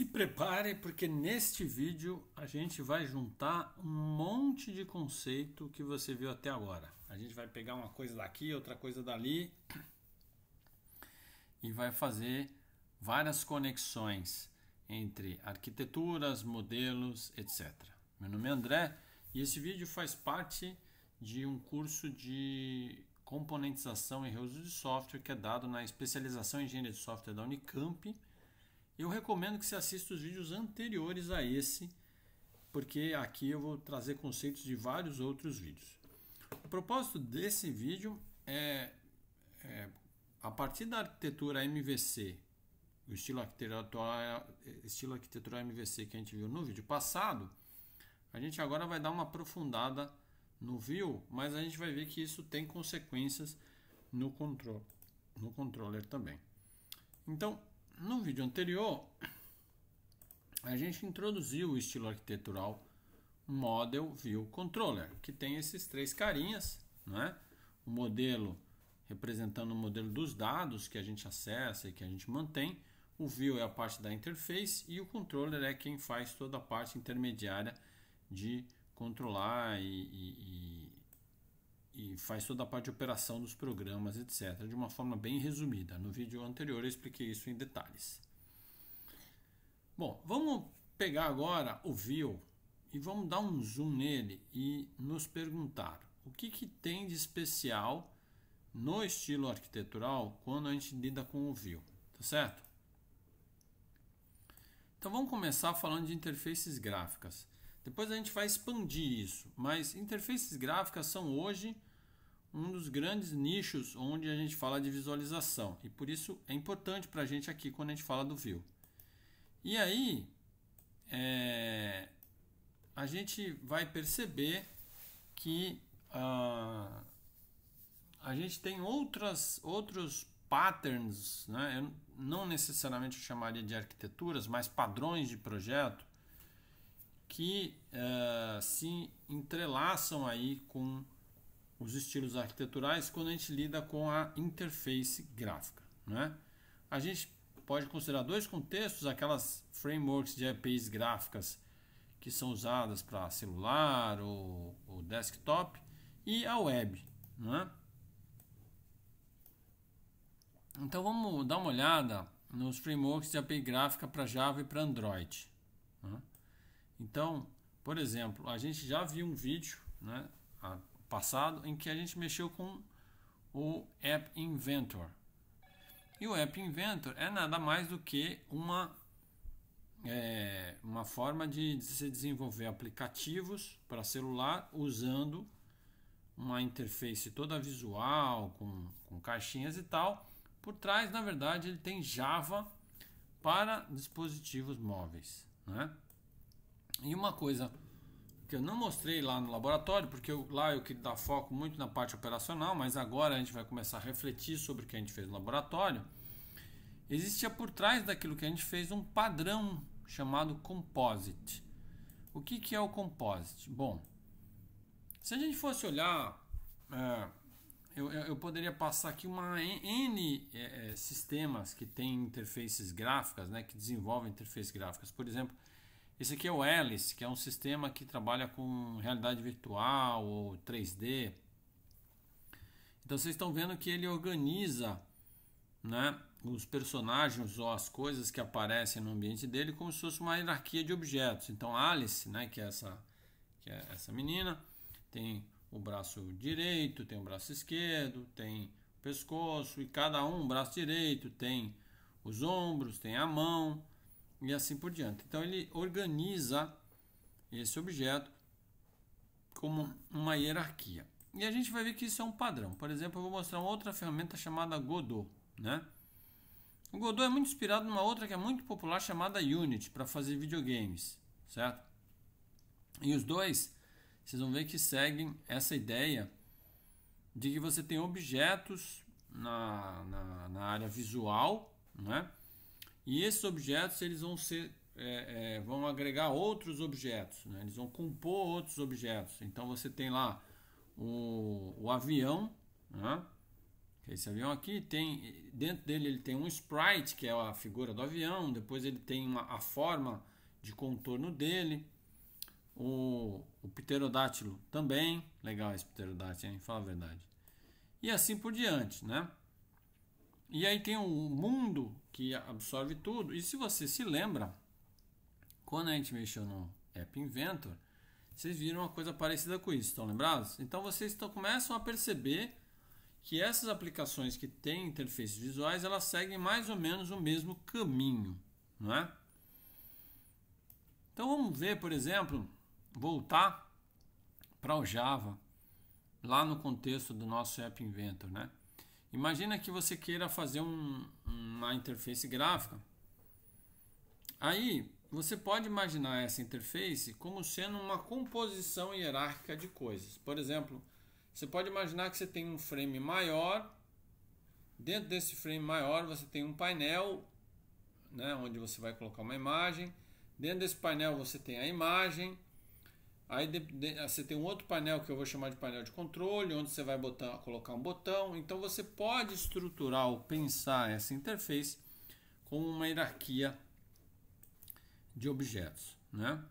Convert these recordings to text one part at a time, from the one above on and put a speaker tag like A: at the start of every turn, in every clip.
A: Se prepare porque neste vídeo a gente vai juntar um monte de conceito que você viu até agora. A gente vai pegar uma coisa daqui, outra coisa dali e vai fazer várias conexões entre arquiteturas, modelos, etc. Meu nome é André e esse vídeo faz parte de um curso de componentização e reuso de software que é dado na especialização em engenharia de software da Unicamp eu recomendo que você assista os vídeos anteriores a esse, porque aqui eu vou trazer conceitos de vários outros vídeos. O propósito desse vídeo é, é a partir da arquitetura MVC, o estilo arquitetural, estilo arquitetural MVC que a gente viu no vídeo passado, a gente agora vai dar uma aprofundada no view, mas a gente vai ver que isso tem consequências no, control, no controller também. Então, no vídeo anterior, a gente introduziu o estilo arquitetural Model View Controller, que tem esses três carinhas, né? o modelo representando o modelo dos dados que a gente acessa e que a gente mantém, o View é a parte da interface e o Controller é quem faz toda a parte intermediária de controlar e, e, e e faz toda a parte de operação dos programas, etc., de uma forma bem resumida. No vídeo anterior eu expliquei isso em detalhes. Bom, vamos pegar agora o View e vamos dar um zoom nele e nos perguntar o que, que tem de especial no estilo arquitetural quando a gente lida com o View, tá certo? Então vamos começar falando de interfaces gráficas. Depois a gente vai expandir isso, mas interfaces gráficas são hoje um dos grandes nichos onde a gente fala de visualização e por isso é importante para a gente aqui quando a gente fala do view. E aí é, a gente vai perceber que uh, a gente tem outras, outros patterns, né? eu não necessariamente eu chamaria de arquiteturas, mas padrões de projeto que uh, se entrelaçam aí com os estilos arquiteturais quando a gente lida com a interface gráfica. Né? A gente pode considerar dois contextos, aquelas frameworks de APIs gráficas que são usadas para celular ou, ou, desktop e a web. Né? Então vamos dar uma olhada nos frameworks de API gráfica para Java e para Android. Então, por exemplo, a gente já viu um vídeo né, passado em que a gente mexeu com o App Inventor. E o App Inventor é nada mais do que uma, é, uma forma de se desenvolver aplicativos para celular usando uma interface toda visual, com, com caixinhas e tal. Por trás, na verdade, ele tem Java para dispositivos móveis. Né? E uma coisa que eu não mostrei lá no laboratório, porque eu, lá eu queria dar foco muito na parte operacional, mas agora a gente vai começar a refletir sobre o que a gente fez no laboratório. Existia por trás daquilo que a gente fez um padrão chamado composite. O que, que é o composite? Bom, se a gente fosse olhar, é, eu, eu, poderia passar aqui uma N é, é, sistemas que têm interfaces gráficas, né, que desenvolvem interfaces gráficas. Por exemplo, esse aqui é o Alice, que é um sistema que trabalha com realidade virtual ou 3D. Então vocês estão vendo que ele organiza né, os personagens ou as coisas que aparecem no ambiente dele como se fosse uma hierarquia de objetos. Então Alice, né, que, é essa, que é essa menina, tem o braço direito, tem o braço esquerdo, tem o pescoço, e cada um, o braço direito, tem os ombros, tem a mão, e assim por diante. Então ele organiza esse objeto como uma hierarquia. E a gente vai ver que isso é um padrão. Por exemplo, eu vou mostrar uma outra ferramenta chamada Godot, né? O Godot é muito inspirado numa outra que é muito popular chamada Unity para fazer videogames, certo? E os dois, vocês vão ver que seguem essa ideia de que você tem objetos na, na, na área visual, né? E esses objetos eles vão ser é, é, vão agregar outros objetos, né? eles vão compor outros objetos. Então você tem lá o, o avião, né? É esse avião aqui tem dentro dele ele tem um sprite que é a figura do avião, depois ele tem uma, a forma de contorno dele, o, o pterodátilo também, legal esse pterodátilo, hein? fala a verdade, e assim por diante, né? E aí tem um mundo que absorve tudo. E se você se lembra, quando a gente mexeu no App Inventor, vocês viram uma coisa parecida com isso, estão lembrados? Então vocês estão, começam a perceber que essas aplicações que têm interfaces visuais, elas seguem mais ou menos o mesmo caminho, não é? Então vamos ver, por exemplo, voltar para o Java, lá no contexto do nosso App Inventor, né? Imagina que você queira fazer um, uma interface gráfica. Aí você pode imaginar essa interface como sendo uma composição hierárquica de coisas. Por exemplo, você pode imaginar que você tem um frame maior. Dentro desse frame maior, você tem um painel, né, onde você vai colocar uma imagem. Dentro desse painel, você tem a imagem. Aí de, de, ah, você tem um outro painel que eu vou chamar de painel de controle, onde você vai botar, colocar um botão. Então você pode estruturar ou pensar essa interface com uma hierarquia de objetos, né?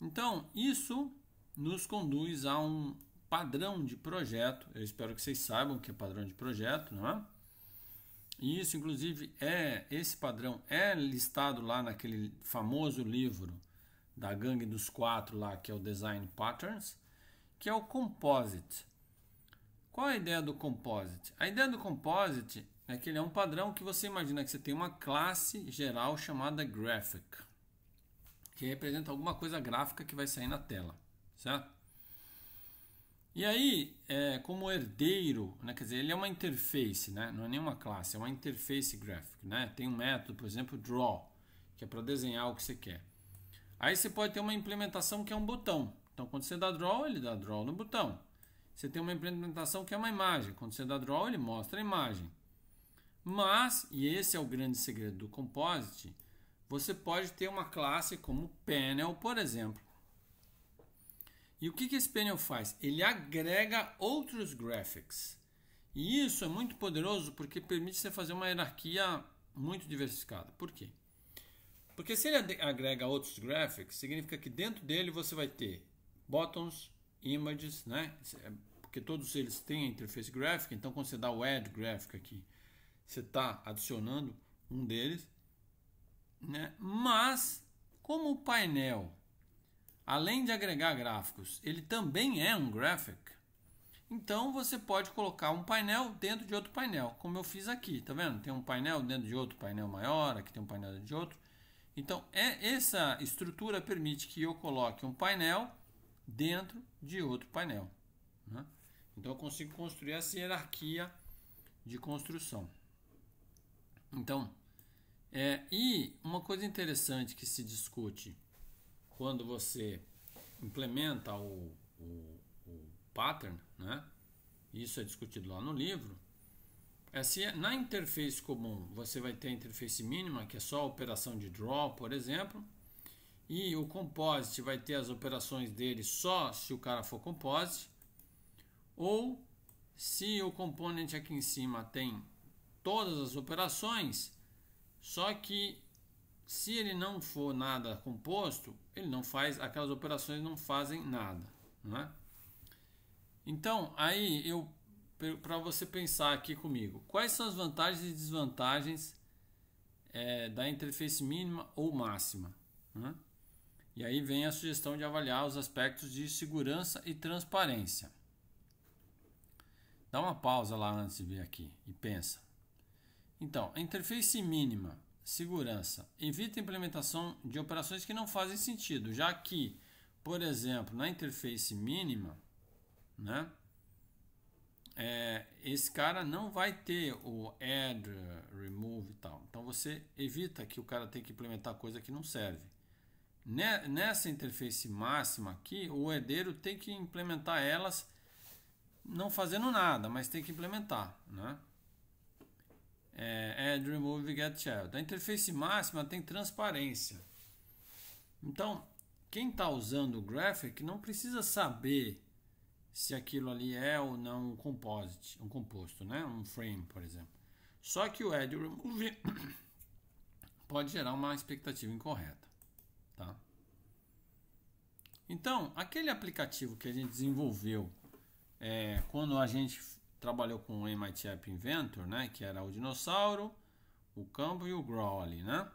A: Então isso nos conduz a um padrão de projeto. Eu espero que vocês saibam o que é padrão de projeto, não é? E isso, inclusive, é esse padrão é listado lá naquele famoso livro da gangue dos quatro lá, que é o Design Patterns, que é o Composite. Qual a ideia do Composite? A ideia do Composite é que ele é um padrão que você imagina que você tem uma classe geral chamada Graphic, que representa alguma coisa gráfica que vai sair na tela, certo? E aí, é, como herdeiro, né, quer dizer, ele é uma interface, né, não é nenhuma classe, é uma interface gráfica. Né? Tem um método, por exemplo, draw, que é para desenhar o que você quer. Aí você pode ter uma implementação que é um botão. Então, quando você dá draw, ele dá draw no botão. Você tem uma implementação que é uma imagem. Quando você dá draw, ele mostra a imagem. Mas, e esse é o grande segredo do composite, você pode ter uma classe como panel, por exemplo. E o que, que esse panel faz? Ele agrega outros graphics. E isso é muito poderoso porque permite você fazer uma hierarquia muito diversificada. Por quê? Porque se ele agrega outros graphics, significa que dentro dele você vai ter buttons, images, né? É, porque todos eles têm interface gráfica, então quando você dá o add graphic aqui, você está adicionando um deles, né? Mas como o painel, além de agregar gráficos, ele também é um graphic, então você pode colocar um painel dentro de outro painel, como eu fiz aqui, tá vendo? Tem um painel dentro de outro painel maior, aqui tem um painel dentro de outro. Então, é, essa estrutura permite que eu coloque um painel dentro de outro painel. Né? Então, eu consigo construir essa hierarquia de construção. Então, é, e uma coisa interessante que se discute quando você implementa o, o, o pattern, né? isso é discutido lá no livro, se assim, na interface comum você vai ter a interface mínima, que é só a operação de draw, por exemplo, e o composite vai ter as operações dele só se o cara for composite, ou se o componente aqui em cima tem todas as operações, só que se ele não for nada composto, ele não faz, aquelas operações não fazem nada, né? Então, aí eu para você pensar aqui comigo. Quais são as vantagens e desvantagens é, da interface mínima ou máxima? Né? E aí vem a sugestão de avaliar os aspectos de segurança e transparência. Dá uma pausa lá antes de vir aqui e pensa. Então, a interface mínima, segurança, evita a implementação de operações que não fazem sentido, já que, por exemplo, na interface mínima, né, é, esse cara não vai ter o add, remove e tal. Então você evita que o cara tenha que implementar coisa que não serve. Nessa interface máxima aqui, o herdeiro tem que implementar elas não fazendo nada, mas tem que implementar, né? É, add, remove, get child. A interface máxima tem transparência. Então, quem está usando o graphic não precisa saber se aquilo ali é ou não um composite, um composto, né? um frame, por exemplo. Só que o add remove pode gerar uma expectativa incorreta. Tá? Então, aquele aplicativo que a gente desenvolveu é, quando a gente trabalhou com o MIT App Inventor, né, que era o dinossauro, o campo e o growl ali, né?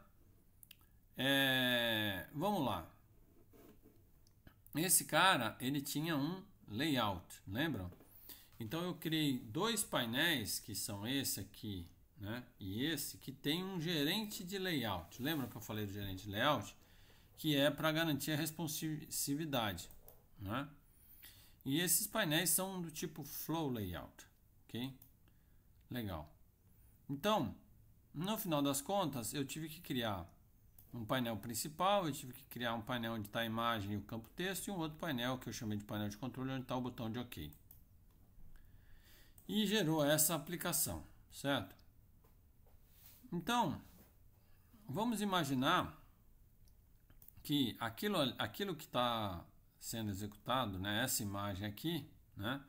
A: É, vamos lá. Esse cara, ele tinha um layout, lembram? Então eu criei dois painéis que são esse aqui né, e esse que tem um gerente de layout. Lembra que eu falei do gerente de layout? Que é para garantir a responsividade. Né? E esses painéis são do tipo flow layout. Ok? Legal. Então, no final das contas, eu tive que criar um painel principal, eu tive que criar um painel onde está a imagem e o campo texto, e um outro painel que eu chamei de painel de controle, onde está o botão de OK. E gerou essa aplicação, certo? Então, vamos imaginar que aquilo, aquilo que está sendo executado, né, essa imagem aqui, né,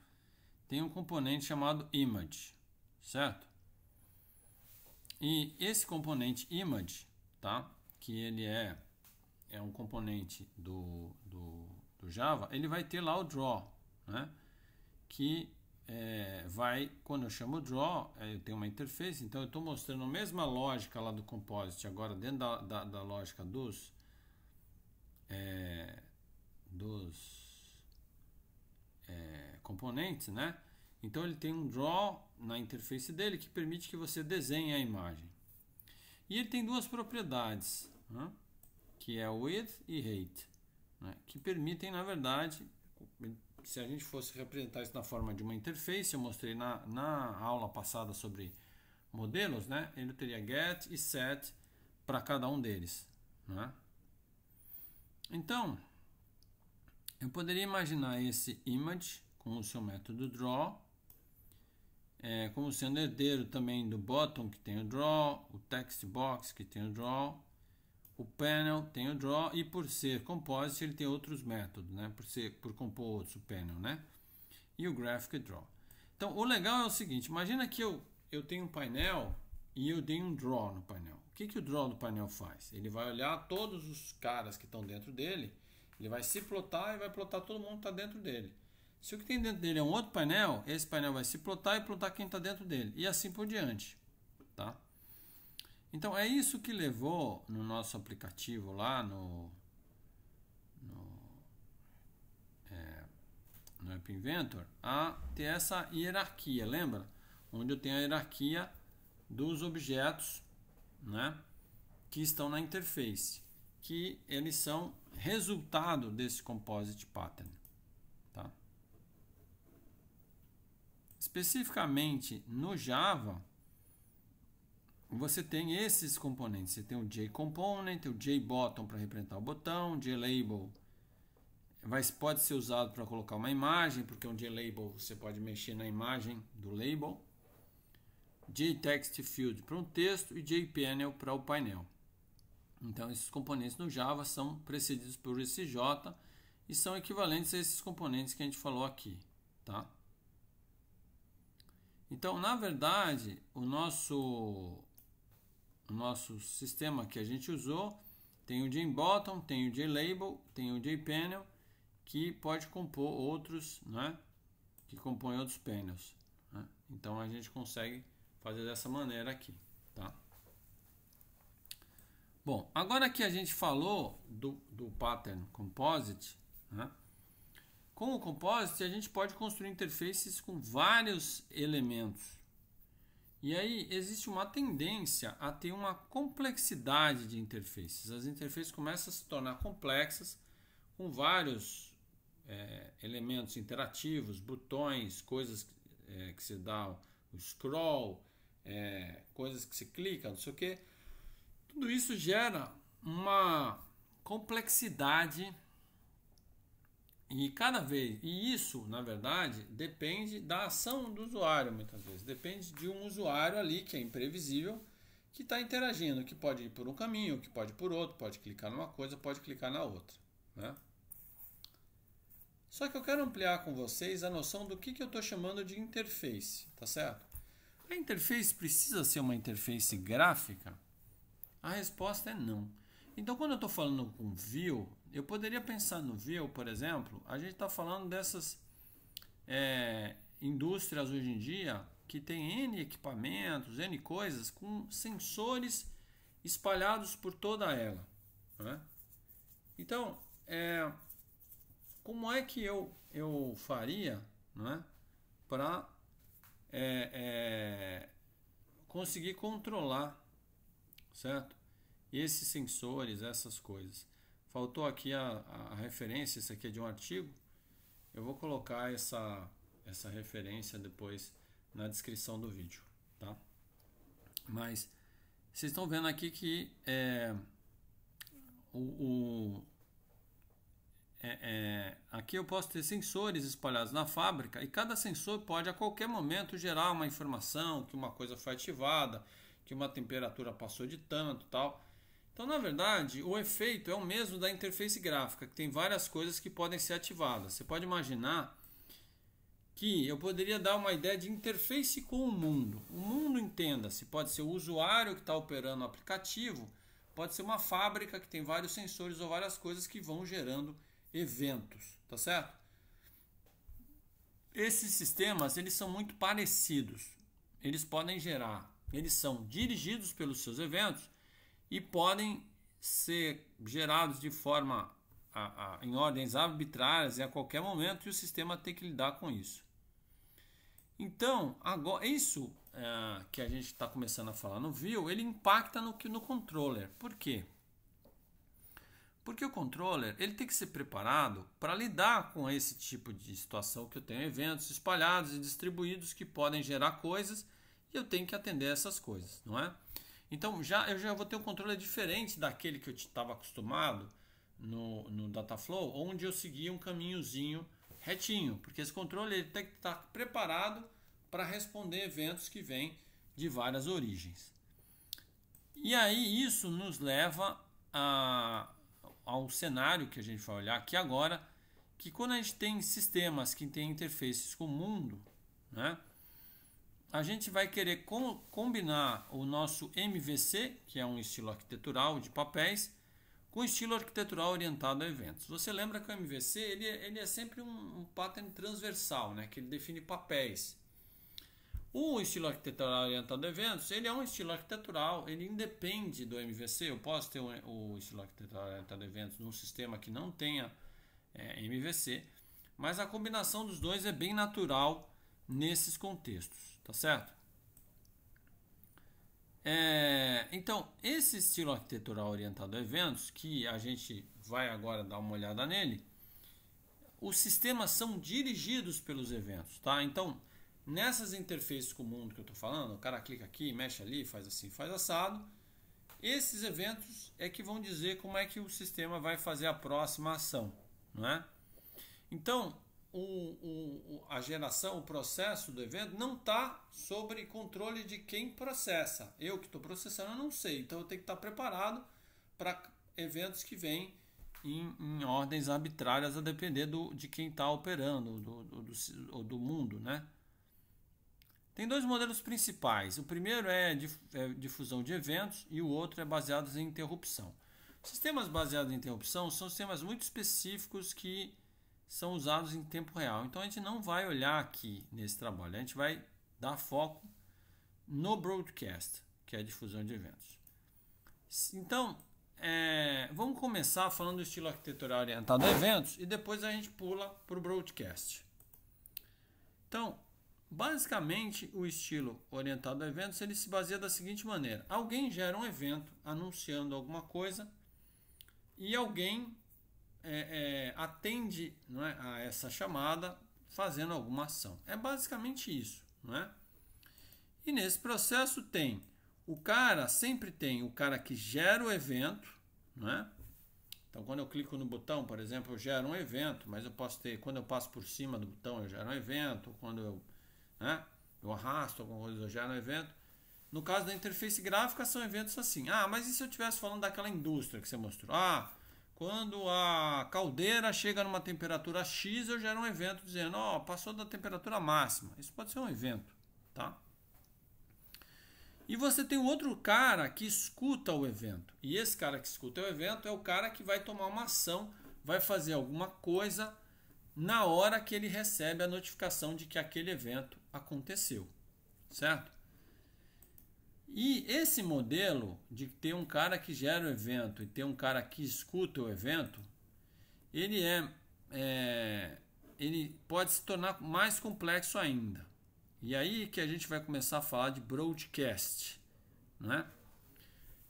A: tem um componente chamado image, certo? E esse componente image, tá? que ele é, é um componente do, do, do Java, ele vai ter lá o draw, né? que é, vai, quando eu chamo draw, é, eu tenho uma interface, então eu estou mostrando a mesma lógica lá do composite, agora dentro da, da, da lógica dos, é, dos é, componentes, né? Então ele tem um draw na interface dele que permite que você desenhe a imagem. E ele tem duas propriedades né? que é with e hate, né? que permitem, na verdade, se a gente fosse representar isso na forma de uma interface, eu mostrei na, na aula passada sobre modelos, né? ele teria get e set para cada um deles. Né? Então, eu poderia imaginar esse image com o seu método draw, é, como sendo herdeiro também do bottom que tem o draw, o text box que tem o draw, o panel tem o draw e por ser composite ele tem outros métodos, né? Por ser por compor outros o panel, né? E o graphic draw. Então, o legal é o seguinte, imagina que eu eu tenho um painel e eu dei um draw no painel. O que que o draw do painel faz? Ele vai olhar todos os caras que estão dentro dele, ele vai se plotar e vai plotar todo mundo que está dentro dele. Se o que tem dentro dele é um outro painel, esse painel vai se plotar e plotar quem está dentro dele. E assim por diante. Tá? Então é isso que levou no nosso aplicativo lá no, no, é, no App Inventor a ter essa hierarquia, lembra? Onde eu tenho a hierarquia dos objetos né, que estão na interface, que eles são resultado desse composite pattern. Tá? Especificamente no Java, você tem esses componentes. Você tem o J component, o J button para representar o botão, J label vai, pode ser usado para colocar uma imagem, porque um J label você pode mexer na imagem do label. J text field para um texto e J panel para o painel. Então esses componentes no Java são precedidos por esse J e são equivalentes a esses componentes que a gente falou aqui, tá? Então, na verdade, o nosso o nosso sistema que a gente usou, tem o JBottom, tem o JLabel, tem o JPanel, que pode compor outros, né? que compõem outros panels. Né? Então a gente consegue fazer dessa maneira aqui. Tá? Bom, agora que a gente falou do, do pattern composite, né? com o composite a gente pode construir interfaces com vários elementos. E aí existe uma tendência a ter uma complexidade de interfaces. As interfaces começam a se tornar complexas com vários é, elementos interativos, botões, coisas é, que se dá o scroll, é, coisas que se clica, não sei o que. Tudo isso gera uma complexidade e cada vez, e isso, na verdade, depende da ação do usuário, muitas vezes. Depende de um usuário ali que é imprevisível, que está interagindo, que pode ir por um caminho, que pode ir por outro, pode clicar numa coisa, pode clicar na outra. Né? Só que eu quero ampliar com vocês a noção do que, que eu estou chamando de interface, tá certo? A interface precisa ser uma interface gráfica? A resposta é não. Então, quando eu estou falando com view, eu poderia pensar no view, por exemplo, a gente está falando dessas é, indústrias hoje em dia que tem N equipamentos, N coisas com sensores espalhados por toda ela. Né? Então, é, como é que eu, eu faria né, para é, é, conseguir controlar, certo? esses sensores, essas coisas. Faltou aqui a, a referência, isso aqui é de um artigo. Eu vou colocar essa, essa referência depois na descrição do vídeo, tá? Mas vocês estão vendo aqui que é, o, o é, é, aqui eu posso ter sensores espalhados na fábrica e cada sensor pode a qualquer momento gerar uma informação que uma coisa foi ativada, que uma temperatura passou de tanto, tal. Então, na verdade, o efeito é o mesmo da interface gráfica, que tem várias coisas que podem ser ativadas. Você pode imaginar que eu poderia dar uma ideia de interface com o mundo. O mundo, entenda-se, pode ser o usuário que está operando o aplicativo, pode ser uma fábrica que tem vários sensores ou várias coisas que vão gerando eventos, tá certo? Esses sistemas, eles são muito parecidos. Eles podem gerar, eles são dirigidos pelos seus eventos e podem ser gerados de forma a, a, em ordens arbitrárias e a qualquer momento e o sistema tem que lidar com isso. Então, agora isso é, que a gente está começando a falar no view, ele impacta no que no controller. Por quê? Porque o controller ele tem que ser preparado para lidar com esse tipo de situação que eu tenho eventos espalhados e distribuídos que podem gerar coisas e eu tenho que atender essas coisas, não é? Então já eu já vou ter um controle diferente daquele que eu estava acostumado no, no Dataflow, onde eu seguia um caminhozinho retinho, porque esse controle ele tem que estar tá preparado para responder eventos que vêm de várias origens. E aí isso nos leva a, ao cenário que a gente vai olhar aqui agora, que quando a gente tem sistemas que têm interfaces com o mundo, né? a gente vai querer com, combinar o nosso MVC, que é um estilo arquitetural de papéis, com estilo arquitetural orientado a eventos. Você lembra que o MVC ele, ele é sempre um, um pattern transversal, né? que ele define papéis. O estilo arquitetural orientado a eventos, ele é um estilo arquitetural, ele independe do MVC. Eu posso ter um, o estilo arquitetural orientado a eventos num sistema que não tenha é, MVC, mas a combinação dos dois é bem natural nesses contextos. Tá certo? É, então, esse estilo arquitetural orientado a eventos, que a gente vai agora dar uma olhada nele, os sistemas são dirigidos pelos eventos, tá? Então, nessas interfaces com o mundo que eu estou falando, o cara clica aqui, mexe ali, faz assim, faz assado, esses eventos é que vão dizer como é que o sistema vai fazer a próxima ação, não é? Então, um, um, a geração, o processo do evento não está sobre controle de quem processa. Eu que estou processando, eu não sei. Então eu tenho que estar tá preparado para eventos que vêm em, em, ordens arbitrárias a depender do, de quem está operando, do, do, do, do, mundo, né? Tem dois modelos principais. O primeiro é, dif, é difusão de eventos e o outro é baseado em interrupção. Sistemas baseados em interrupção são sistemas muito específicos que são usados em tempo real. Então a gente não vai olhar aqui nesse trabalho, a gente vai dar foco no broadcast, que é a difusão de eventos. Então, é, vamos começar falando do estilo arquitetural orientado a eventos e depois a gente pula para o broadcast. Então, basicamente, o estilo orientado a eventos ele se baseia da seguinte maneira: alguém gera um evento anunciando alguma coisa e alguém é, é, atende não é, a essa chamada fazendo alguma ação. É basicamente isso, não é? E nesse processo tem o cara, sempre tem o cara que gera o evento, não é? Então, quando eu clico no botão, por exemplo, eu gero um evento, mas eu posso ter, quando eu passo por cima do botão, eu gero um evento, quando eu, né, eu arrasto alguma coisa, eu gero um evento. No caso da interface gráfica, são eventos assim. Ah, mas e se eu estivesse falando daquela indústria que você mostrou? Ah, quando a caldeira chega numa temperatura X, eu gero um evento dizendo, ó, oh, passou da temperatura máxima. Isso pode ser um evento, tá? E você tem outro cara que escuta o evento. E esse cara que escuta o evento é o cara que vai tomar uma ação, vai fazer alguma coisa na hora que ele recebe a notificação de que aquele evento aconteceu, certo? E esse modelo de ter um cara que gera o evento e ter um cara que escuta o evento, ele é, é ele pode se tornar mais complexo ainda. E aí que a gente vai começar a falar de broadcast, né?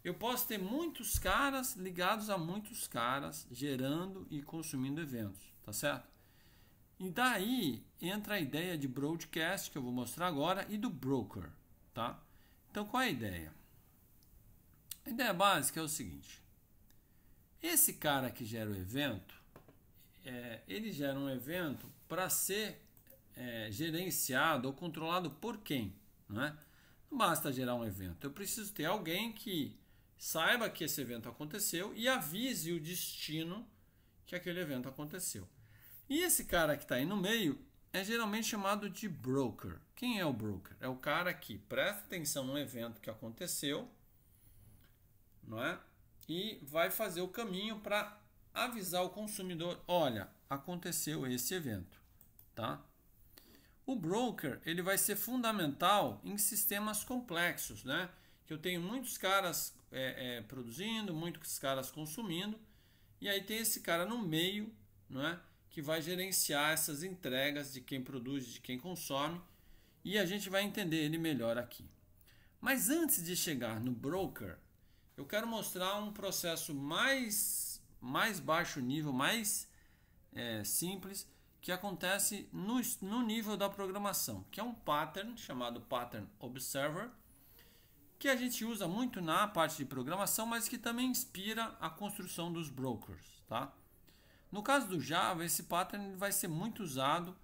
A: Eu posso ter muitos caras ligados a muitos caras gerando e consumindo eventos, tá certo? E daí entra a ideia de broadcast que eu vou mostrar agora e do broker, tá? Então, qual é a ideia? A ideia básica é o seguinte: esse cara que gera o evento, é, ele gera um evento para ser é, gerenciado ou controlado por quem? Não, é? não basta gerar um evento, eu preciso ter alguém que saiba que esse evento aconteceu e avise o destino que aquele evento aconteceu. E esse cara que está aí no meio, é geralmente chamado de broker. Quem é o broker? É o cara que presta atenção no evento que aconteceu, não é? E vai fazer o caminho para avisar o consumidor, olha, aconteceu esse evento, tá? O broker, ele vai ser fundamental em sistemas complexos, né? Que eu tenho muitos caras é, é, produzindo, muitos caras consumindo, e aí tem esse cara no meio, não é? que vai gerenciar essas entregas de quem produz, de quem consome, e a gente vai entender ele melhor aqui. Mas antes de chegar no broker, eu quero mostrar um processo mais, mais baixo nível, mais é, simples, que acontece no, no nível da programação, que é um pattern chamado Pattern Observer, que a gente usa muito na parte de programação, mas que também inspira a construção dos brokers, tá? No caso do Java, esse pattern vai ser muito usado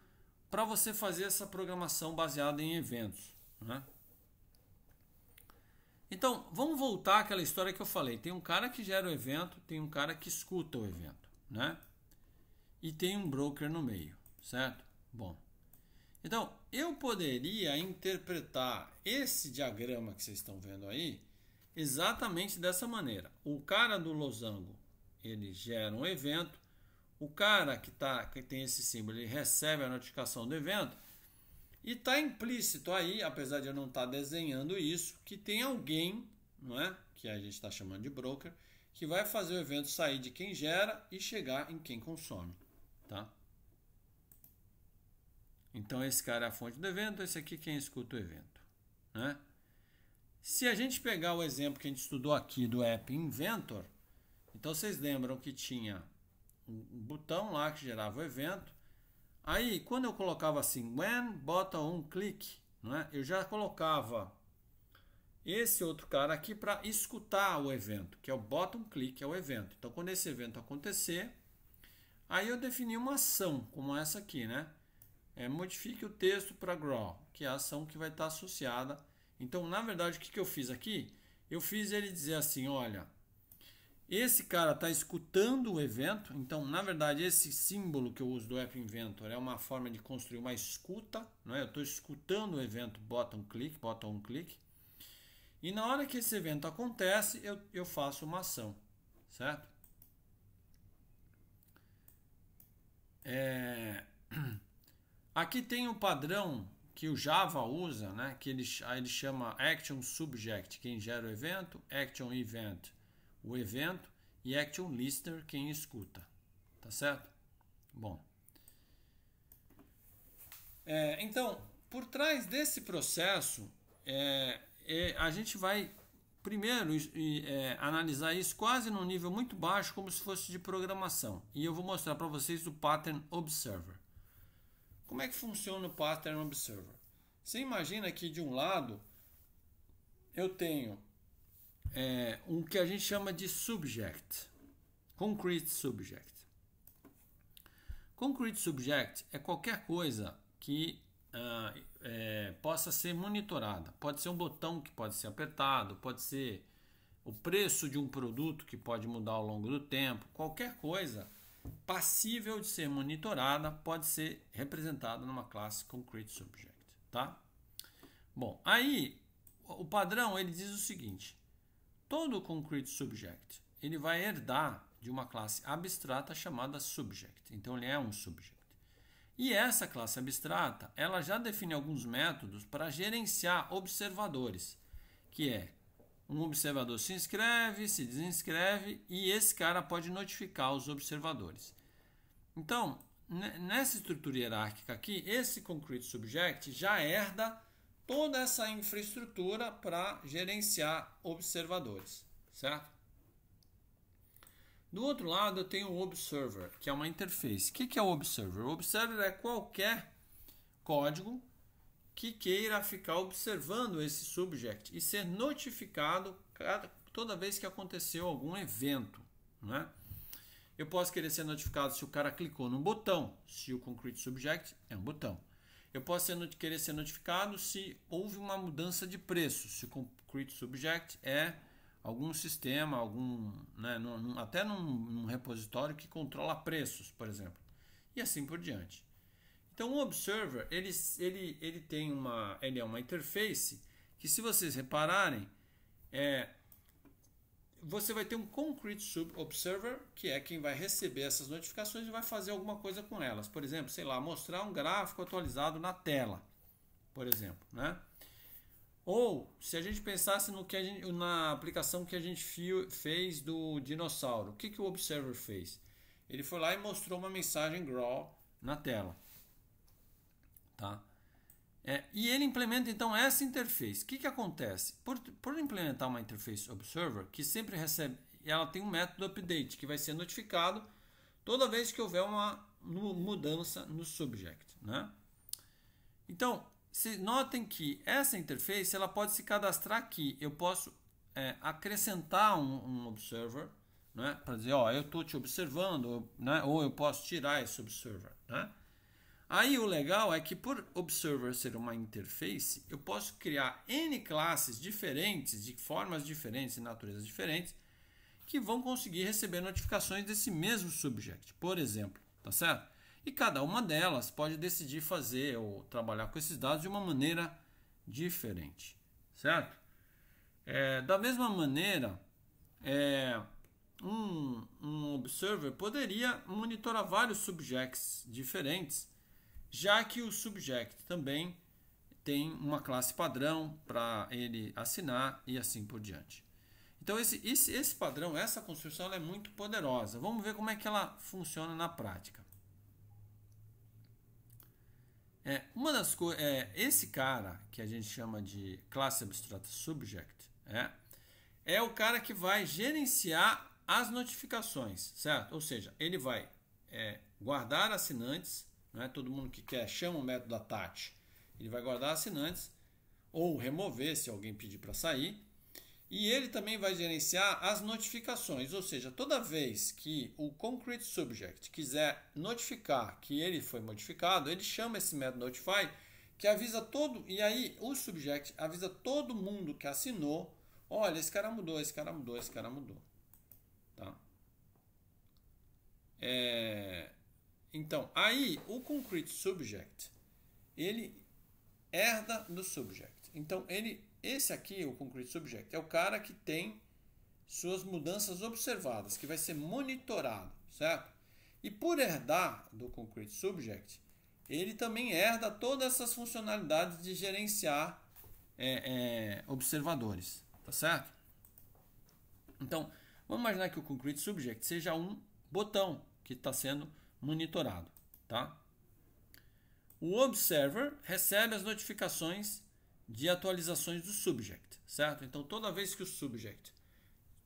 A: para você fazer essa programação baseada em eventos. Né? Então, vamos voltar àquela história que eu falei. Tem um cara que gera o evento, tem um cara que escuta o evento, né? E tem um broker no meio, certo? Bom. Então, eu poderia interpretar esse diagrama que vocês estão vendo aí exatamente dessa maneira. O cara do losango, ele gera um evento, o cara que, tá, que tem esse símbolo, ele recebe a notificação do evento e está implícito aí, apesar de eu não estar tá desenhando isso, que tem alguém, não é? que a gente está chamando de broker, que vai fazer o evento sair de quem gera e chegar em quem consome. Tá? Então esse cara é a fonte do evento, esse aqui é quem escuta o evento. Né? Se a gente pegar o exemplo que a gente estudou aqui do app Inventor, então vocês lembram que tinha um botão lá que gerava o evento. Aí, quando eu colocava assim, when, bota um clique, né, eu já colocava esse outro cara aqui para escutar o evento, que é o bottom click, é o evento. Então, quando esse evento acontecer, aí eu defini uma ação, como essa aqui, né? É, modifique o texto para grow, que é a ação que vai estar tá associada. Então, na verdade, o que, que eu fiz aqui? Eu fiz ele dizer assim, olha, esse cara está escutando o evento, então na verdade esse símbolo que eu uso do App Inventor é uma forma de construir uma escuta, não é? Eu estou escutando o evento, bota um clique, bota um clique, e na hora que esse evento acontece eu, eu faço uma ação, certo? É... Aqui tem o um padrão que o Java usa, né? Que ele, ele chama Action Subject, quem gera o evento, Action Event o evento e action listener quem escuta, tá certo? Bom, é, então por trás desse processo é, é, a gente vai primeiro é, analisar isso quase num nível muito baixo como se fosse de programação e eu vou mostrar para vocês o pattern observer. Como é que funciona o pattern observer? Você imagina que de um lado eu tenho é, um que a gente chama de subject, concrete subject. Concrete subject é qualquer coisa que ah, é, possa ser monitorada. Pode ser um botão que pode ser apertado, pode ser o preço de um produto que pode mudar ao longo do tempo, qualquer coisa passível de ser monitorada pode ser representada numa classe concrete subject, tá? Bom, aí o padrão ele diz o seguinte: Todo o concrete subject ele vai herdar de uma classe abstrata chamada subject. Então ele é um subject. E essa classe abstrata, ela já define alguns métodos para gerenciar observadores, que é um observador se inscreve, se desinscreve e esse cara pode notificar os observadores. Então, nessa estrutura hierárquica aqui, esse concrete subject já herda toda essa infraestrutura para gerenciar observadores, certo? Do outro lado, eu tenho o Observer, que é uma interface. O que é o Observer? O Observer é qualquer código que queira ficar observando esse subject e ser notificado toda vez que aconteceu algum evento. Né? Eu posso querer ser notificado se o cara clicou num botão, se o Concrete Subject é um botão. Eu posso ser querer ser notificado se houve uma mudança de preço, se o Concrete Subject é algum sistema, algum, né, num, até num, num repositório que controla preços, por exemplo, e assim por diante. Então o Observer ele, ele, ele tem uma ele é uma interface que se vocês repararem é você vai ter um Concrete Sub Observer, que é quem vai receber essas notificações e vai fazer alguma coisa com elas. Por exemplo, sei lá, mostrar um gráfico atualizado na tela, por exemplo, né? Ou se a gente pensasse no que gente, na aplicação que a gente fio, fez do dinossauro, o que, que o Observer fez? Ele foi lá e mostrou uma mensagem growl na tela, tá? É, e ele implementa então essa interface. O que, que acontece? Por, por implementar uma interface observer, que sempre recebe, ela tem um método update que vai ser notificado toda vez que houver uma mudança no subject. Né? Então, se notem que essa interface ela pode se cadastrar aqui. Eu posso é, acrescentar um, um observer né? para dizer, ó, eu estou te observando, né? ou eu posso tirar esse observer. Né? Aí o legal é que por Observer ser uma interface, eu posso criar N classes diferentes, de formas diferentes e naturezas diferentes, que vão conseguir receber notificações desse mesmo subject, por exemplo, tá certo? E cada uma delas pode decidir fazer ou trabalhar com esses dados de uma maneira diferente, certo? É, da mesma maneira, é, um, um observer poderia monitorar vários subjects diferentes já que o subject também tem uma classe padrão para ele assinar e assim por diante. Então esse, esse, esse padrão, essa construção é muito poderosa. Vamos ver como é que ela funciona na prática. É, uma das coisas, é, esse cara que a gente chama de classe abstrata subject, é, é o cara que vai gerenciar as notificações, certo? Ou seja, ele vai é, guardar assinantes, é todo mundo que quer chama o método attach. Ele vai guardar assinantes ou remover se alguém pedir para sair. E ele também vai gerenciar as notificações, ou seja, toda vez que o Concrete Subject quiser notificar que ele foi modificado, ele chama esse método notify que avisa todo, e aí o subject avisa todo mundo que assinou, olha, esse cara mudou, esse cara mudou, esse cara mudou. Tá? É, então, aí o concrete subject, ele herda do subject. Então, ele, esse aqui, o concrete subject, é o cara que tem suas mudanças observadas, que vai ser monitorado, certo? E por herdar do concrete subject, ele também herda todas essas funcionalidades de gerenciar é, é, observadores, tá certo? Então, vamos imaginar que o concrete subject seja um botão que está sendo monitorado, tá? O observer recebe as notificações de atualizações do subject, certo? Então toda vez que o subject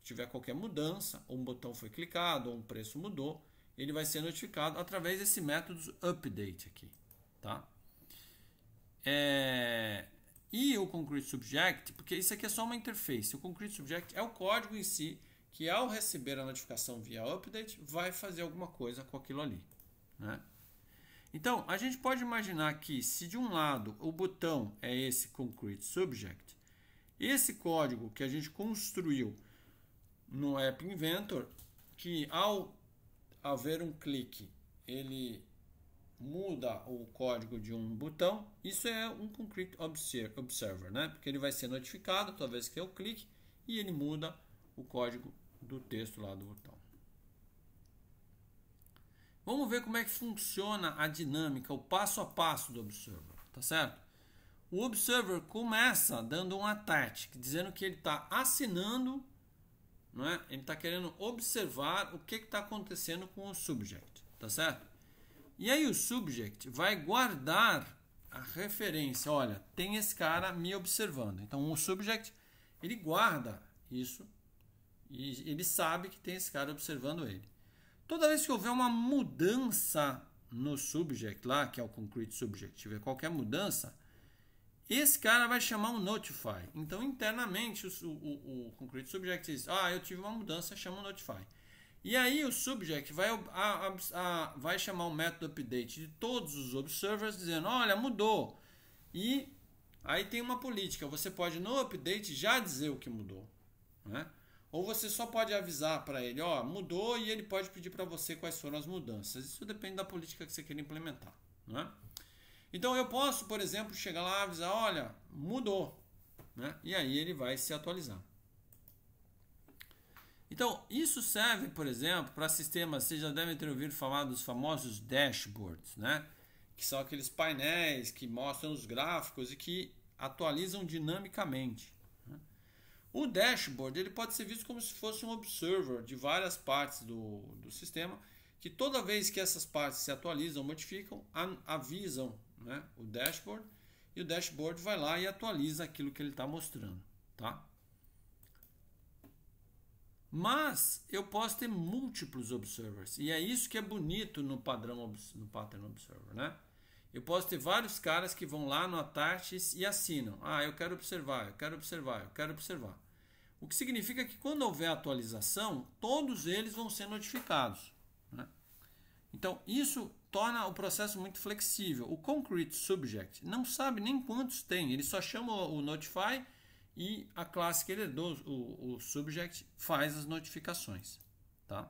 A: tiver qualquer mudança, ou um botão foi clicado, ou um preço mudou, ele vai ser notificado através desse método update aqui, tá? É... E o concrete subject, porque isso aqui é só uma interface. O concrete subject é o código em si que ao receber a notificação via update vai fazer alguma coisa com aquilo ali. Né? Então a gente pode imaginar que se de um lado o botão é esse concrete subject, esse código que a gente construiu no App Inventor, que ao haver um clique ele muda o código de um botão, isso é um Concrete Observer, né? porque ele vai ser notificado toda vez que eu clique e ele muda o código do texto lá do botão. Vamos ver como é que funciona a dinâmica, o passo a passo do Observer, tá certo? O Observer começa dando um attach, dizendo que ele está assinando, não é? ele está querendo observar o que está acontecendo com o Subject, tá certo? E aí o Subject vai guardar a referência, olha, tem esse cara me observando. Então o Subject, ele guarda isso e ele sabe que tem esse cara observando ele. Toda vez que houver uma mudança no subject lá, que é o concrete subject, tiver qualquer mudança, esse cara vai chamar um notify. Então, internamente, o, o, o concrete subject diz, ah, eu tive uma mudança, chama um notify. E aí o subject vai, a, a, a, vai chamar o um método update de todos os observers, dizendo, olha, mudou. E aí tem uma política, você pode no update já dizer o que mudou. Né? Ou você só pode avisar para ele, ó, mudou e ele pode pedir para você quais foram as mudanças. Isso depende da política que você quer implementar, né? Então eu posso, por exemplo, chegar lá e avisar, olha, mudou, né? E aí ele vai se atualizar. Então, isso serve, por exemplo, para sistemas, vocês já devem ter ouvido falar dos famosos dashboards, né? Que são aqueles painéis que mostram os gráficos e que atualizam dinamicamente. O dashboard ele pode ser visto como se fosse um observer de várias partes do, do sistema, que toda vez que essas partes se atualizam, modificam, avisam né, o dashboard, e o dashboard vai lá e atualiza aquilo que ele está mostrando. Tá? Mas eu posso ter múltiplos observers. E é isso que é bonito no padrão no pattern observer, né? Eu posso ter vários caras que vão lá no attach e assinam. Ah, eu quero observar, eu quero observar, eu quero observar. O que significa que quando houver atualização, todos eles vão ser notificados. Né? Então, isso torna o processo muito flexível. O Concrete Subject não sabe nem quantos tem, ele só chama o Notify e a classe que ele herdou, é o, o Subject, faz as notificações. Tá?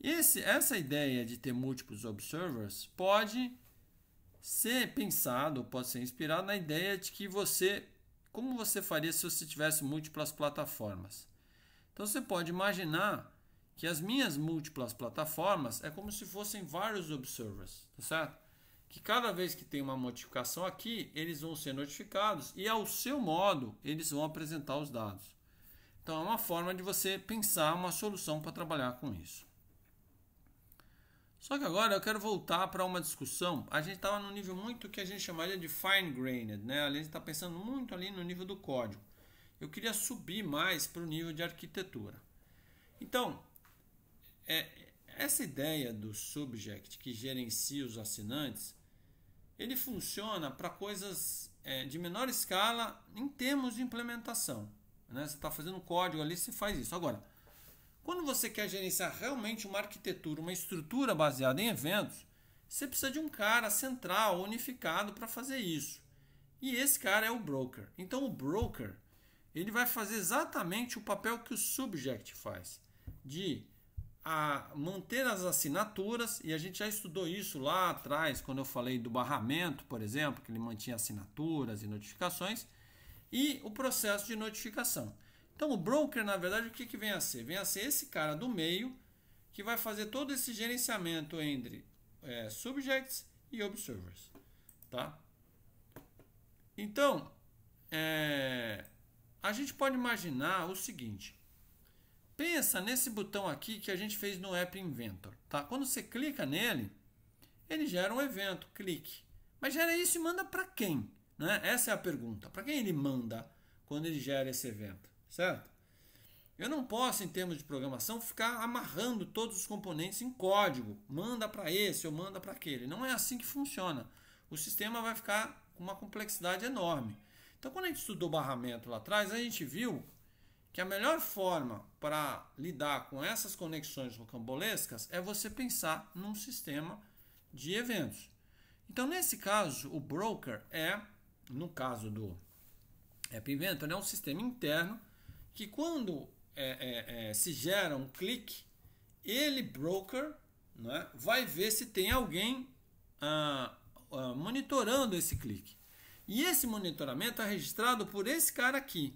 A: Esse, essa ideia de ter múltiplos observers pode ser pensado, pode ser inspirado na ideia de que você como você faria se você tivesse múltiplas plataformas? Então você pode imaginar que as minhas múltiplas plataformas é como se fossem vários observers, tá certo? Que cada vez que tem uma modificação aqui, eles vão ser notificados e ao seu modo eles vão apresentar os dados. Então é uma forma de você pensar uma solução para trabalhar com isso. Só que agora eu quero voltar para uma discussão. A gente estava no nível muito que a gente chamaria de fine-grained, né? A gente está pensando muito ali no nível do código. Eu queria subir mais para o nível de arquitetura. Então, é, essa ideia do subject que gerencia os assinantes, ele funciona para coisas é, de menor escala em termos de implementação. Né? Você está fazendo código ali, se faz isso. Agora, quando você quer gerenciar realmente uma arquitetura, uma estrutura baseada em eventos, você precisa de um cara central, unificado para fazer isso. E esse cara é o broker. Então o broker, ele vai fazer exatamente o papel que o subject faz, de a manter as assinaturas, e a gente já estudou isso lá atrás, quando eu falei do barramento, por exemplo, que ele mantinha assinaturas e notificações, e o processo de notificação. Então, o broker, na verdade, o que, que vem a ser? Vem a ser esse cara do meio que vai fazer todo esse gerenciamento entre é, subjects e observers. Tá? Então, é, a gente pode imaginar o seguinte. Pensa nesse botão aqui que a gente fez no App Inventor. Tá? Quando você clica nele, ele gera um evento, clique. Mas gera isso e manda para quem? Né? Essa é a pergunta. Para quem ele manda quando ele gera esse evento? certo? Eu não posso, em termos de programação, ficar amarrando todos os componentes em código. Manda para esse ou manda para aquele. Não é assim que funciona. O sistema vai ficar com uma complexidade enorme. Então, quando a gente estudou barramento lá atrás, a gente viu que a melhor forma para lidar com essas conexões rocambolescas é você pensar num sistema de eventos. Então, nesse caso, o broker é, no caso do App Inventor, é um sistema interno que quando é, é, é, se gera um clique, ele, broker, né, vai ver se tem alguém ah, ah, monitorando esse clique. E esse monitoramento é registrado por esse cara aqui.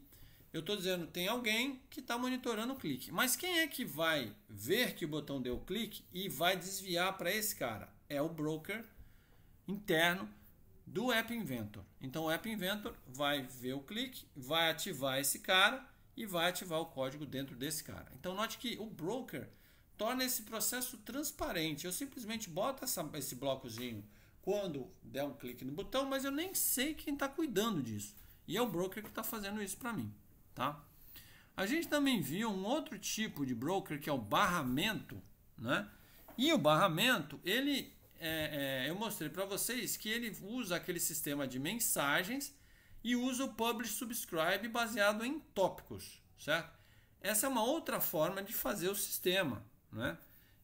A: Eu estou dizendo tem alguém que está monitorando o clique. Mas quem é que vai ver que o botão deu clique e vai desviar para esse cara? É o broker interno do App Inventor. Então o App Inventor vai ver o clique, vai ativar esse cara e vai ativar o código dentro desse cara. Então note que o broker torna esse processo transparente. Eu simplesmente boto essa, esse blocozinho quando der um clique no botão, mas eu nem sei quem está cuidando disso. E é o broker que está fazendo isso para mim. Tá? A gente também viu um outro tipo de broker que é o barramento. Né? E o barramento, ele é, é, eu mostrei para vocês que ele usa aquele sistema de mensagens e usa o Publish Subscribe baseado em tópicos, certo? Essa é uma outra forma de fazer o sistema, né?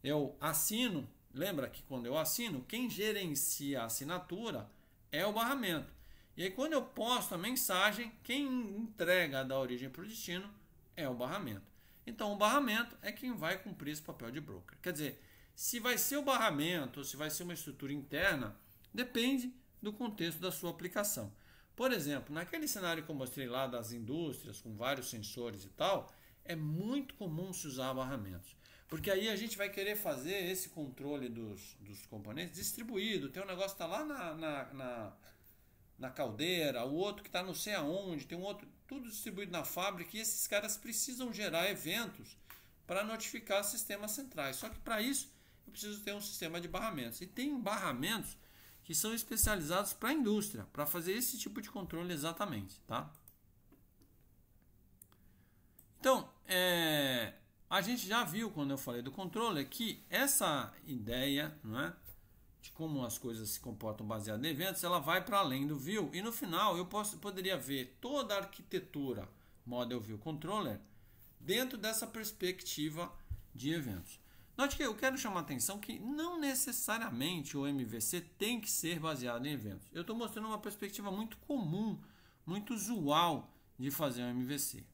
A: Eu assino, lembra que quando eu assino, quem gerencia a assinatura é o barramento. E aí quando eu posto a mensagem, quem entrega da origem para o destino é o barramento. Então o barramento é quem vai cumprir esse papel de broker. Quer dizer, se vai ser o barramento ou se vai ser uma estrutura interna, depende do contexto da sua aplicação. Por exemplo, naquele cenário que eu mostrei lá das indústrias, com vários sensores e tal, é muito comum se usar barramentos. Porque aí a gente vai querer fazer esse controle dos, dos componentes distribuído. Tem um negócio que está lá na, na, na, na, caldeira, o outro que está não sei aonde, tem um outro, tudo distribuído na fábrica. E esses caras precisam gerar eventos para notificar sistemas centrais. Só que para isso eu preciso ter um sistema de barramentos. E tem barramentos que são especializados para a indústria, para fazer esse tipo de controle exatamente, tá? Então, é, a gente já viu quando eu falei do controle que essa ideia, não é? de como as coisas se comportam baseado em eventos, ela vai para além do view. E no final eu posso, poderia ver toda a arquitetura model view controller dentro dessa perspectiva de eventos. Note que eu quero chamar a atenção que não necessariamente o MVC tem que ser baseado em eventos. Eu estou mostrando uma perspectiva muito comum, muito usual de fazer um MVC.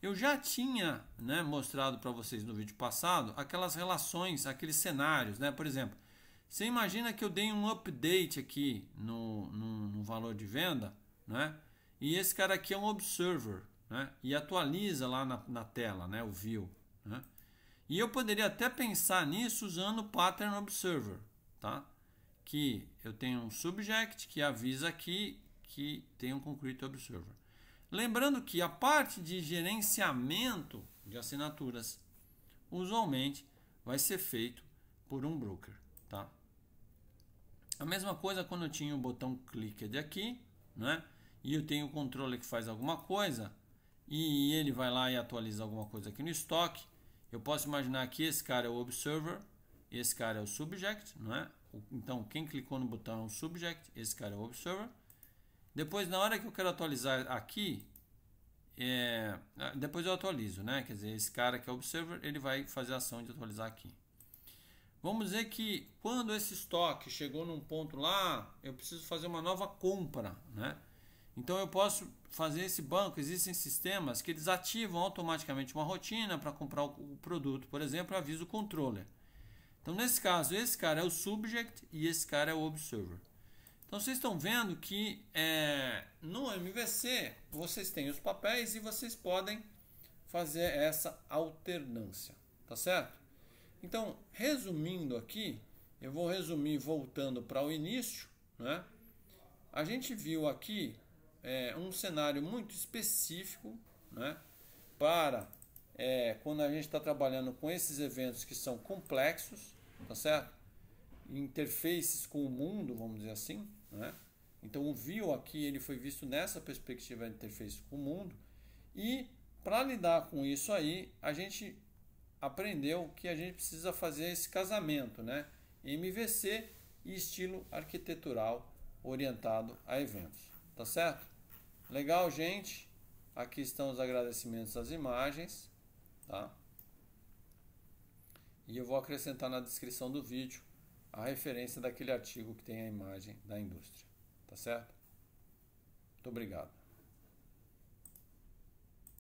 A: Eu já tinha né, mostrado para vocês no vídeo passado aquelas relações, aqueles cenários. Né? Por exemplo, você imagina que eu dei um update aqui no, no, no valor de venda, né? e esse cara aqui é um observer, né? e atualiza lá na, na tela né, o view. Né? E eu poderia até pensar nisso usando o Pattern Observer, tá? Que eu tenho um subject que avisa aqui que tem um Concrete Observer. Lembrando que a parte de gerenciamento de assinaturas usualmente vai ser feito por um broker, tá? A mesma coisa quando eu tinha o botão clicked aqui, né? E eu tenho o controle que faz alguma coisa e ele vai lá e atualiza alguma coisa aqui no estoque. Eu posso imaginar que esse cara é o observer, esse cara é o subject, não é? Então, quem clicou no botão é o subject, esse cara é o observer. Depois, na hora que eu quero atualizar aqui, é, depois eu atualizo, né? Quer dizer, esse cara que é o observer, ele vai fazer a ação de atualizar aqui. Vamos dizer que quando esse estoque chegou num ponto lá, eu preciso fazer uma nova compra, né? Então eu posso fazer esse banco, existem sistemas que eles ativam automaticamente uma rotina para comprar o produto, por exemplo, aviso o controller. Então nesse caso, esse cara é o subject e esse cara é o observer. Então vocês estão vendo que é, no MVC vocês têm os papéis e vocês podem fazer essa alternância, tá certo? Então, resumindo aqui, eu vou resumir voltando para o início, né? A gente viu aqui é, um cenário muito específico né, para é, quando a gente está trabalhando com esses eventos que são complexos, tá certo? Interfaces com o mundo, vamos dizer assim, né? Então o view aqui ele foi visto nessa perspectiva de interface com o mundo e para lidar com isso aí a gente aprendeu que a gente precisa fazer esse casamento, né? MVC e estilo arquitetural orientado a eventos. Tá certo? Legal, gente. Aqui estão os agradecimentos às imagens, tá? E eu vou acrescentar na descrição do vídeo a referência daquele artigo que tem a imagem da indústria, tá certo? Muito obrigado.